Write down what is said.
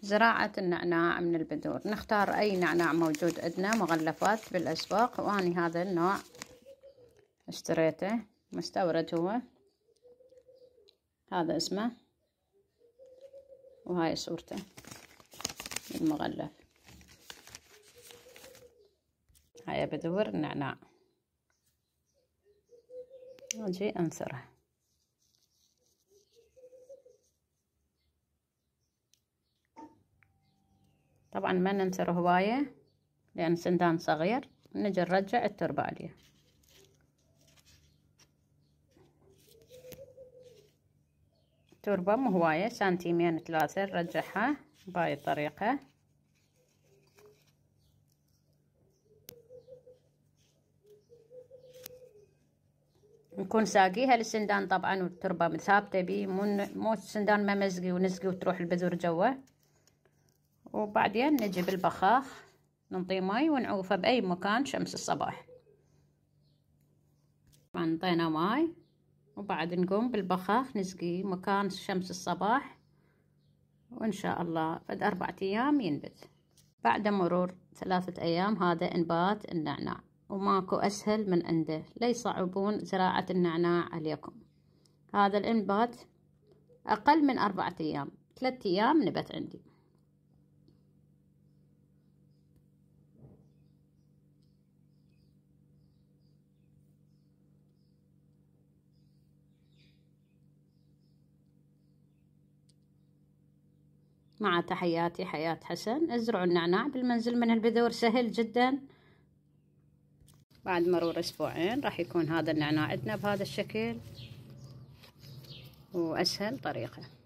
زراعة النعناع من البذور نختار أي نعناع موجود عندنا مغلفات بالأسواق وأني هذا النوع اشتريته مستورد هو هذا اسمه وهاي صورته المغلف هاي بذور النعناع أجي أنثره طبعا ما ننثر هواية لأن سندان صغير نجي نرجع التربة عليه مو هواية سنتيمين ثلاثة نرجعها بهاي الطريقة نكون ساقيها للسندان طبعا والتربة ثابتة بيه مو مو السندان ما مزقي ونسقي وتروح البذور جوا وبعدين نجيب البخاخ ننطيه ماي ونعوفه بأي مكان شمس الصباح طبعا نطينا ماي وبعد نقوم بالبخاخ نسقي مكان شمس الصباح وإن شاء الله بعد أربعة أيام ينبت بعد مرور ثلاثة أيام هذا إنبات النعناع وماكو أسهل من عنده لا يصعبون زراعة النعناع عليكم هذا الإنبات أقل من أربعة أيام ثلاثة أيام نبت عندي مع تحياتي حياة حسن ازرعوا النعناع بالمنزل من البذور سهل جدا بعد مرور اسبوعين راح يكون هذا النعناع عندنا بهذا الشكل واسهل طريقه